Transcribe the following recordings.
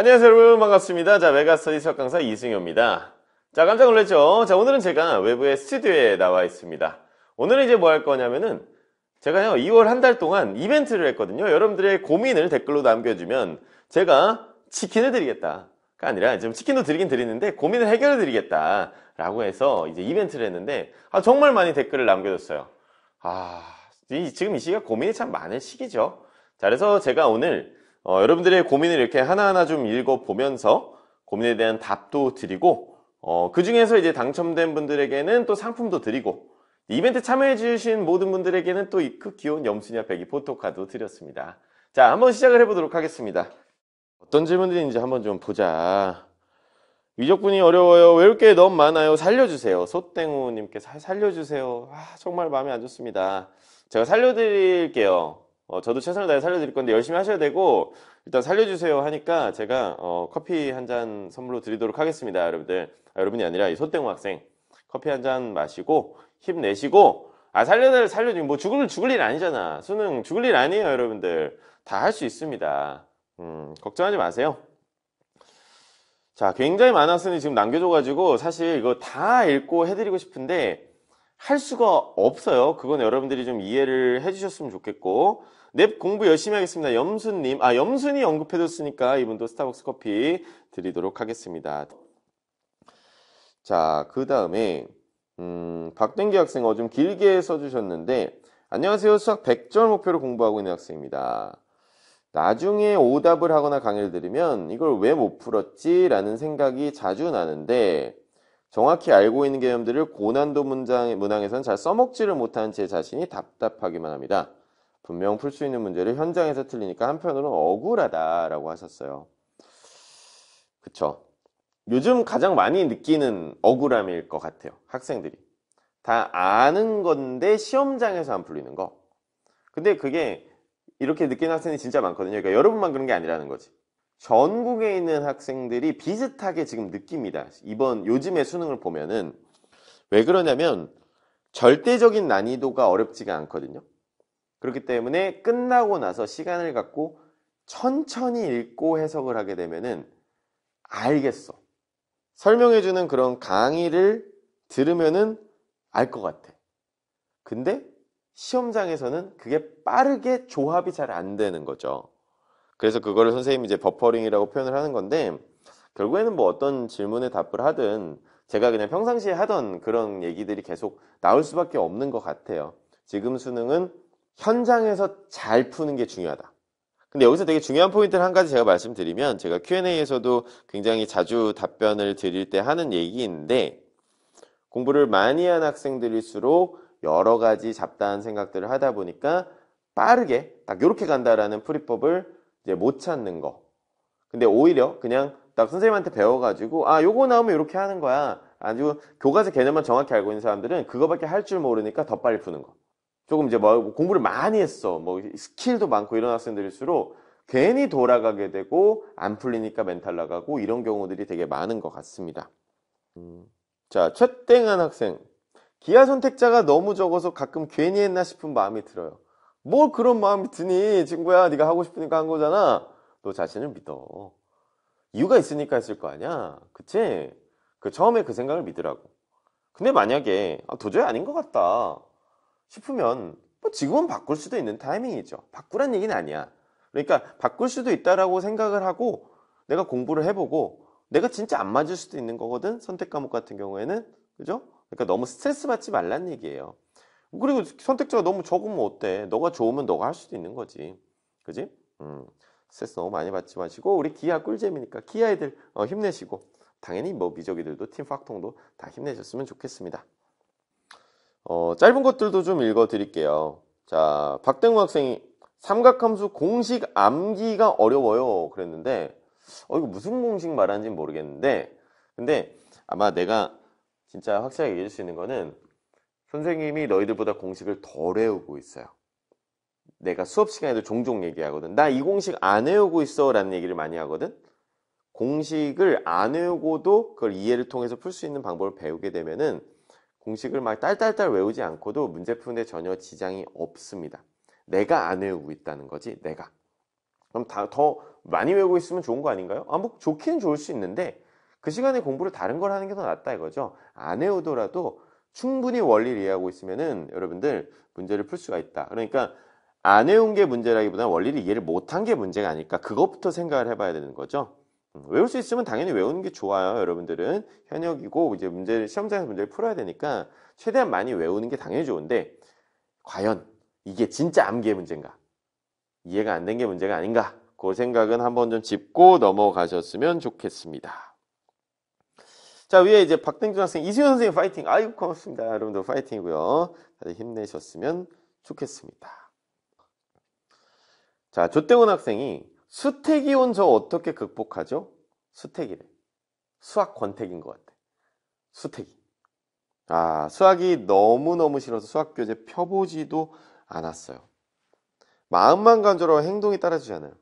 안녕하세요 여러분 반갑습니다. 자 메가스터디 수학 강사 이승효입니다. 자 깜짝 놀랐죠? 자 오늘은 제가 외부의 스튜디오에 나와 있습니다. 오늘은 이제 뭐 할 거냐면은 제가요 2월 한 달 동안 이벤트를 했거든요. 여러분들의 고민을 댓글로 남겨주면 제가 치킨을 드리겠다. 가 아니라 지금 치킨도 드리긴 드리는데 고민을 해결해 드리겠다 라고 해서 이제 이벤트를 했는데 아 정말 많이 댓글을 남겨줬어요 아 이, 지금 이 시기가 고민이 참 많은 시기죠 자 그래서 제가 오늘 어, 여러분들의 고민을 이렇게 하나하나 좀 읽어보면서 고민에 대한 답도 드리고 어, 그 중에서 이제 당첨된 분들에게는 또 상품도 드리고 이벤트 참여해주신 모든 분들에게는 또이크 귀여운 염순이와 백이 포토카드 드렸습니다. 자, 한번 시작을 해보도록 하겠습니다. 어떤 질문들인지 한번 좀 보자. 위적분이 어려워요. 외울 게 너무 많아요. 살려주세요. 소땡우님께서 살려주세요. 아, 정말 마음이안 좋습니다. 제가 살려드릴게요. 어, 저도 최선을 다해 살려드릴 건데 열심히 하셔야 되고 일단 살려주세요 하니까 제가 어, 커피 한 잔 선물로 드리도록 하겠습니다 여러분들 아, 여러분이 아니라 이 소땡 학생 커피 한 잔 마시고 힘내시고 아 살려달 살려주면 뭐 죽을 죽을 일 아니잖아 수능 죽을 일 아니에요 여러분들 다 할 수 있습니다 음, 걱정하지 마세요 자 굉장히 많았으니 지금 남겨줘가지고 사실 이거 다 읽고 해드리고 싶은데 할 수가 없어요 그건 여러분들이 좀 이해를 해주셨으면 좋겠고 넵 공부 열심히 하겠습니다. 염순님. 아, 염순이 언급해줬으니까 이분도 스타벅스 커피 드리도록 하겠습니다. 자, 그 다음에, 음, 박땡기 학생 어 좀 길게 써주셨는데, 안녕하세요. 수학 100점 목표로 공부하고 있는 학생입니다. 나중에 오답을 하거나 강의를 들으면 이걸 왜 못 풀었지? 라는 생각이 자주 나는데, 정확히 알고 있는 개념들을 고난도 문장, 문항에선 잘 써먹지를 못한 제 자신이 답답하기만 합니다. 분명 풀 수 있는 문제를 현장에서 틀리니까 한편으로는 억울하다라고 하셨어요. 그쵸? 요즘 가장 많이 느끼는 억울함일 것 같아요. 학생들이. 다 아는 건데 시험장에서 안 풀리는 거. 근데 그게 이렇게 느끼는 학생이 진짜 많거든요. 그러니까 여러분만 그런 게 아니라는 거지. 전국에 있는 학생들이 비슷하게 지금 느낍니다. 이번 요즘의 수능을 보면은 왜 그러냐면 절대적인 난이도가 어렵지가 않거든요. 그렇기 때문에 끝나고 나서 시간을 갖고 천천히 읽고 해석을 하게 되면은 알겠어. 설명해주는 그런 강의를 들으면은 알 것 같아. 근데 시험장에서는 그게 빠르게 조합이 잘 안 되는 거죠. 그래서 그거를 선생님이 이제 버퍼링이라고 표현을 하는 건데 결국에는 뭐 어떤 질문에 답을 하든 제가 그냥 평상시에 하던 그런 얘기들이 계속 나올 수밖에 없는 것 같아요. 지금 수능은 현장에서 잘 푸는 게 중요하다. 근데 여기서 되게 중요한 포인트를 한 가지 제가 말씀드리면 제가 Q&A에서도 굉장히 자주 답변을 드릴 때 하는 얘기인데 공부를 많이 한 학생들일수록 여러 가지 잡다한 생각들을 하다 보니까 빠르게 딱 이렇게 간다라는 풀이법을 이제 못 찾는 거. 근데 오히려 그냥 딱 선생님한테 배워가지고 아 요거 나오면 이렇게 하는 거야. 아주 교과서 개념만 정확히 알고 있는 사람들은 그거밖에 할 줄 모르니까 더 빨리 푸는 거. 조금 이제 뭐 공부를 많이 했어. 뭐 스킬도 많고 이런 학생들일수록 괜히 돌아가게 되고 안 풀리니까 멘탈 나가고 이런 경우들이 되게 많은 것 같습니다. 음. 자, 최땡한 학생. 기아 선택자가 너무 적어서 가끔 괜히 했나 싶은 마음이 들어요. 뭘 그런 마음이 드니? 친구야, 네가 하고 싶으니까 한 거잖아. 너 자신을 믿어. 이유가 있으니까 했을 거 아니야. 그치? 그 처음에 그 생각을 믿으라고. 근데 만약에 아, 도저히 아닌 것 같다. 싶으면 뭐 지금은 바꿀 수도 있는 타이밍이죠. 바꾸란 얘기는 아니야. 그러니까 바꿀 수도 있다라고 생각을 하고 내가 공부를 해보고 내가 진짜 안 맞을 수도 있는 거거든. 선택 과목 같은 경우에는 그죠? 그러니까 너무 스트레스 받지 말란 얘기예요. 그리고 선택자가 너무 적으면 어때? 너가 좋으면 너가 할 수도 있는 거지. 그지? 음, 스트레스 너무 많이 받지 마시고 우리 기아 꿀잼이니까 기아 애들 어, 힘내시고 당연히 뭐 미적이들도 팀 팍통도 다 힘내셨으면 좋겠습니다. 어, 짧은 것들도 좀 읽어 드릴게요. 자, 박대웅 학생이 삼각함수 공식 암기가 어려워요. 그랬는데, 어, 이거 무슨 공식 말하는지 모르겠는데, 근데 아마 내가 진짜 확실하게 얘기해 수 있는 거는 선생님이 너희들보다 공식을 덜 외우고 있어요. 내가 수업 시간에도 종종 얘기하거든. 나 이 공식 안 외우고 있어. 라는 얘기를 많이 하거든. 공식을 안 외우고도 그걸 이해를 통해서 풀 수 있는 방법을 배우게 되면은 공식을 막 딸딸딸 외우지 않고도 문제 푸는데 전혀 지장이 없습니다. 내가 안 외우고 있다는 거지, 내가. 그럼 다, 더 많이 외우고 있으면 좋은 거 아닌가요? 아, 뭐, 좋긴 좋을 수 있는데, 그 시간에 공부를 다른 걸 하는 게 더 낫다 이거죠. 안 외우더라도 충분히 원리를 이해하고 있으면은 여러분들 문제를 풀 수가 있다. 그러니까 안 외운 게 문제라기보다는 원리를 이해를 못 한 게 문제가 아닐까. 그것부터 생각을 해봐야 되는 거죠. 음, 외울 수 있으면 당연히 외우는 게 좋아요. 여러분들은 현역이고 이제 문제를 시험장에서 문제를 풀어야 되니까 최대한 많이 외우는 게 당연히 좋은데 과연 이게 진짜 암기의 문제인가? 이해가 안 된 게 문제가 아닌가? 그 생각은 한번 좀 짚고 넘어가셨으면 좋겠습니다. 자, 위에 이제 박등준 학생, 이승현 선생님 파이팅! 아이고, 고맙습니다. 여러분들 파이팅이고요. 다들 힘내셨으면 좋겠습니다. 자, 조태훈 학생이 수태기온 저 어떻게 극복하죠? 수태기래. 수학 권태기인 것 같아. 수태기. 아, 수학이 너무너무 싫어서 수학 교재 펴보지도 않았어요. 마음만 간절하고 행동이 따라주지 않아요.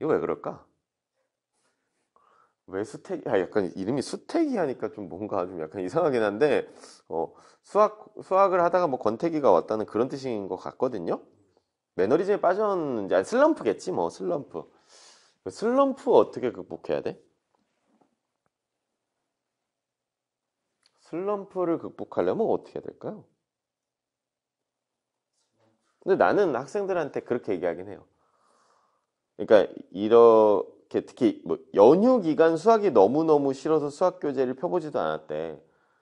이거 왜 그럴까? 왜 수태기, 아, 약간 이름이 수태기 하니까 좀 뭔가 좀 약간 이상하긴 한데, 어, 수학, 수학을 하다가 뭐 권태기가 왔다는 그런 뜻인 것 같거든요? 매너리즘에 빠졌는지 아니 슬럼프겠지 뭐 슬럼프 그 슬럼프 어떻게 극복해야 돼? 슬럼프를 극복하려면 어떻게 해야 될까요? 근데 나는 학생들한테 그렇게 얘기하긴 해요. 그러니까 이렇게 특히 뭐 연휴 기간 수학이 너무너무 싫어서 수학 교재를 펴보지도 않았대.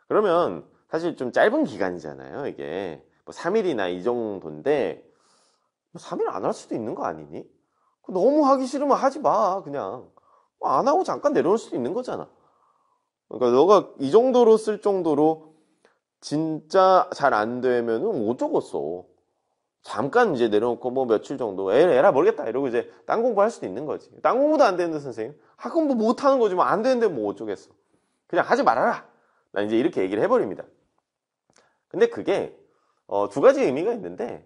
그러면 사실 좀 짧은 기간이잖아요. 이게 뭐 3일이나 이 정도인데 3일 안 할 수도 있는 거 아니니? 그 너무 하기 싫으면 하지 마 그냥 뭐 안 하고 잠깐 내려올 수도 있는 거잖아 그러니까 너가 이 정도로 쓸 정도로 진짜 잘 안 되면은 어쩌고 써 잠깐 이제 내려놓고 뭐 며칠 정도 에, 에라 모르겠다 이러고 이제 딴 공부할 수도 있는 거지 딴 공부도 안 되는데 선생님 학공부 못 하는 거지 뭐 안 되는데 뭐 어쩌겠어 그냥 하지 말아라 난 이제 이렇게 얘기를 해버립니다 근데 그게 어, 두 가지 의미가 있는데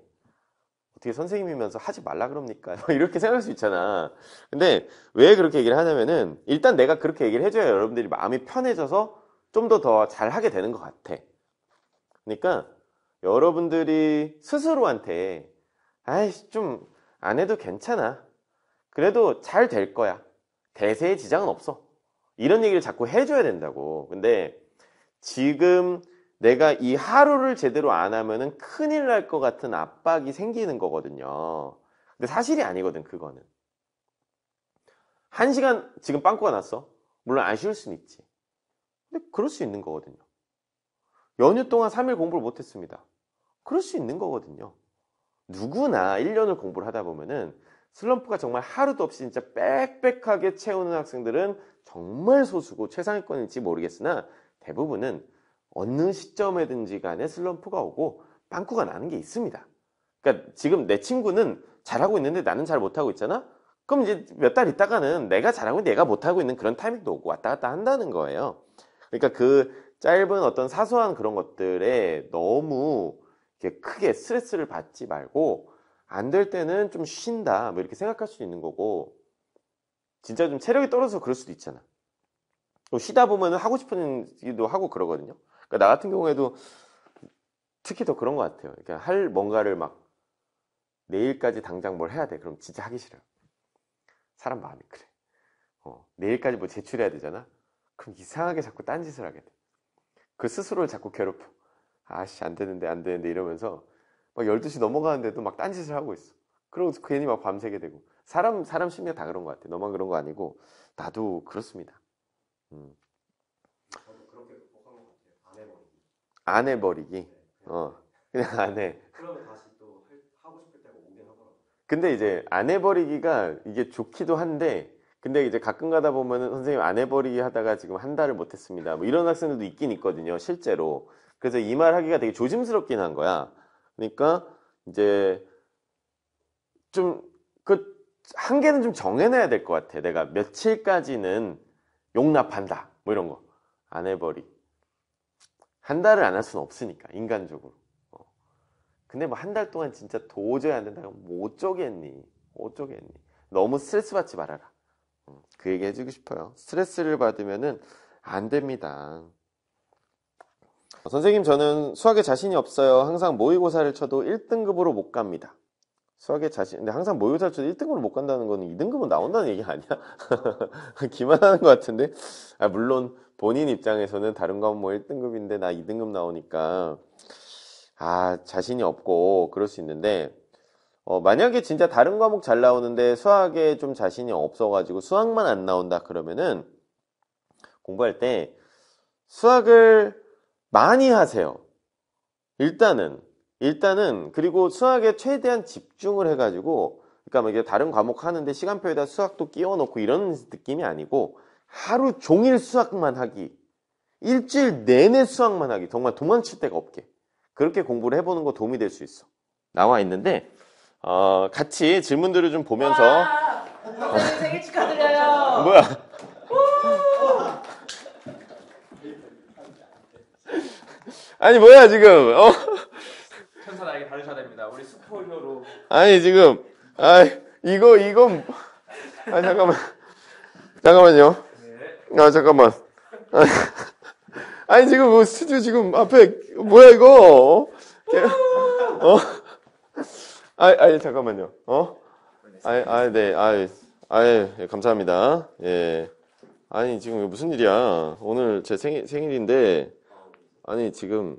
어떻게 선생님이면서 하지 말라 그럽니까? 이렇게 생각할 수 있잖아. 근데 왜 그렇게 얘기를 하냐면은 일단 내가 그렇게 얘기를 해줘야 여러분들이 마음이 편해져서 좀 더 더 잘하게 되는 것 같아. 그러니까 여러분들이 스스로한테 아이 좀안 해도 괜찮아. 그래도 잘 될 거야. 대세에 지장은 없어. 이런 얘기를 자꾸 해줘야 된다고. 근데 지금 내가 이 하루를 제대로 안 하면은 큰일 날 것 같은 압박이 생기는 거거든요. 근데 사실이 아니거든, 그거는. 한 시간 지금 빵꾸가 났어. 물론 아 쉬울 수는 있지. 근데 그럴 수 있는 거거든요. 연휴 동안 3일 공부를 못 했습니다. 그럴 수 있는 거거든요. 누구나 1년을 공부를 하다 보면은 슬럼프가 정말 하루도 없이 진짜 빽빽하게 채우는 학생들은 정말 소수고 최상위권인지 모르겠으나 대부분은 어느 시점에든지 간에 슬럼프가 오고 빵꾸가 나는 게 있습니다. 그러니까 지금 내 친구는 잘하고 있는데 나는 잘 못하고 있잖아? 그럼 이제 몇 달 있다가는 내가 잘하고 있는데 얘가 못하고 있는 그런 타이밍도 오고 왔다 갔다 한다는 거예요. 그러니까 그 짧은 어떤 사소한 그런 것들에 너무 크게 스트레스를 받지 말고 안 될 때는 좀 쉰다 뭐 이렇게 생각할 수 있는 거고 진짜 좀 체력이 떨어져서 그럴 수도 있잖아. 쉬다 보면 하고 싶은 일도 하고 그러거든요. 그러니까 나 같은 경우에도 특히 더 그런 것 같아요. 그러니까 할 뭔가를 막 내일까지 당장 뭘 해야 돼. 그럼 진짜 하기 싫어 사람 마음이 그래. 어, 내일까지 뭐 제출해야 되잖아. 그럼 이상하게 자꾸 딴짓을 하게 돼. 그 스스로를 자꾸 괴롭혀. 아씨 안 되는데 안 되는데 이러면서 막 12시 넘어가는데도 막 딴짓을 하고 있어. 그러고 괜히 막 밤새게 되고. 사람 사람 심리가 다 그런 것 같아. 너만 그런 거 아니고 나도 그렇습니다. 음. 안 해버리기. 네. 어, 그냥 안 해. 그러면 다시 또 하고 싶을 때가 오긴 하더라고. 근데 이제 안 해버리기가 이게 좋기도 한데, 근데 이제 가끔 가다 보면은 선생님 안 해버리기 하다가 지금 한 달을 못했습니다. 뭐 이런 학생들도 있긴 있거든요, 실제로. 그래서 이 말 하기가 되게 조심스럽긴 한 거야. 그러니까 이제 좀 그 한계는 좀 정해놔야 될 것 같아. 내가 며칠까지는 용납한다. 뭐 이런 거. 안 해버리기. 한 달을 안 할 수는 없으니까 인간적으로 어. 근데 뭐 한 달 동안 진짜 도저히 안 된다 면뭐 어쩌겠니 어쩌겠니 너무 스트레스 받지 말아라 어. 그 얘기 해주고 싶어요 스트레스를 받으면은 안 됩니다 선생님 저는 수학에 자신이 없어요 항상 모의고사를 쳐도 1등급으로 못 갑니다 수학에 자신 근데 항상 모의고사를 쳐1등급을못 간다는 거는 2등급은 나온다는 얘기 아니야? 기만하는 것 같은데 아, 물론 본인 입장에서는 다른 건뭐 1등급인데 나 2등급 나오니까 아 자신이 없고 그럴 수 있는데 어, 만약에 진짜 다른 과목 잘 나오는데 수학에 좀 자신이 없어가지고 수학만 안 나온다 그러면은 공부할 때 수학을 많이 하세요. 일단은 일단은 그리고 수학에 최대한 집중을 해가지고 그러니까 뭐 이게 다른 과목 하는데 시간표에다 수학도 끼워놓고 이런 느낌이 아니고 하루 종일 수학만 하기 일주일 내내 수학만 하기 정말 도망칠 데가 없게 그렇게 공부를 해보는 거 도움이 될 수 있어 나와 있는데 어, 같이 질문들을 좀 보면서 생일 축하드려요 뭐야 아니 뭐야 지금 어? 편사 나에게 다루셔야 됩니다. 우리 스포일러로. 아니 지금 아 이거 이건 아 잠깐만 잠깐만요. 네. 아 잠깐만. 아니, 지금 뭐 스튜디오 지금 앞에 뭐야 이거? 어? 어? 아니 아니 잠깐만요. 어? 아니 아니 네 아니 아니 예, 감사합니다. 예. 아니 지금 무슨 일이야? 오늘 제 생일 생일인데 아니 지금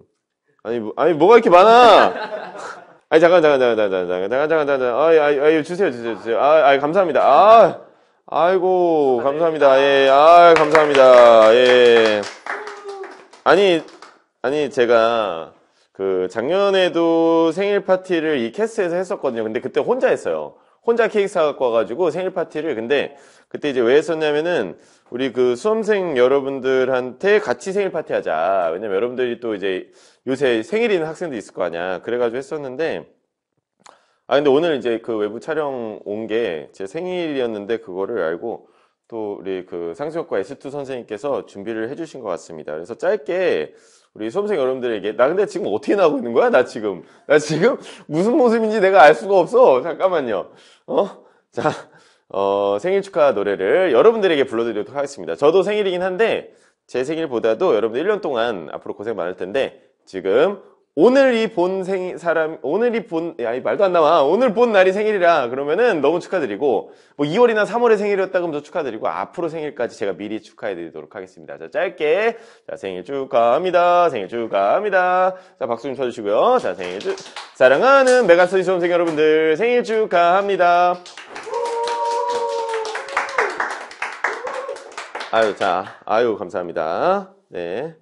아니 뭐, 아니 뭐가 이렇게 많아? 아니 잠깐 잠깐 잠깐 잠깐 잠깐 잠깐 잠깐 잠깐 잠깐, 아이 아이 아이 주세요 주세요 주세요 아 아이 감사합니다 아 아이고 감사합니다 예아 감사합니다 예 아니 아니 제가 그 작년에도 생일 파티를 이 캐스에서 했었거든요 근데 그때 혼자 했어요 혼자 케이크 사갖고 와가지고 생일 파티를 근데 그때 이제 왜 했었냐면은 우리 그 수험생 여러분들한테 같이 생일 파티 하자. 왜냐면 여러분들이 또 이제 요새 생일 있는 학생도 있을 거 아니야. 그래가지고 했었는데 아 근데 오늘 이제 그 외부 촬영 온 게 제 생일이었는데 그거를 알고 또 우리 그 상수역과 에스투 선생님께서 준비를 해주신 것 같습니다. 그래서 짧게 우리 수험생 여러분들에게 나 근데 지금 어떻게 나오고 있는 거야? 나 지금 나 지금 무슨 모습인지 내가 알 수가 없어. 잠깐만요. 어? 자, 어, 생일 축하 노래를 여러분들에게 불러드리도록 하겠습니다. 저도 생일이긴 한데 제 생일보다도 여러분들 1년 동안 앞으로 고생 많을 텐데 지금 오늘 이본 생일 사람 오늘 이본 야이 말도 안 나와 오늘 본 날이 생일이라 그러면은 너무 축하드리고 뭐 2월이나 3월에 생일이었다 그러면 더 축하드리고 앞으로 생일까지 제가 미리 축하해드리도록 하겠습니다. 자 짧게 자 생일 축하합니다 생일 축하합니다 자 박수 좀 쳐주시고요 자 생일 축 사랑하는 메가스터디 수험생 여러분들 생일 축하합니다. 아유 자 아유 감사합니다. 네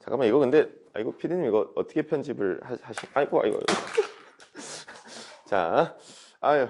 잠깐만 이거 근데 이거 피디님 이거 어떻게 편집을 하시? 아이고 아이고. 자, 아유.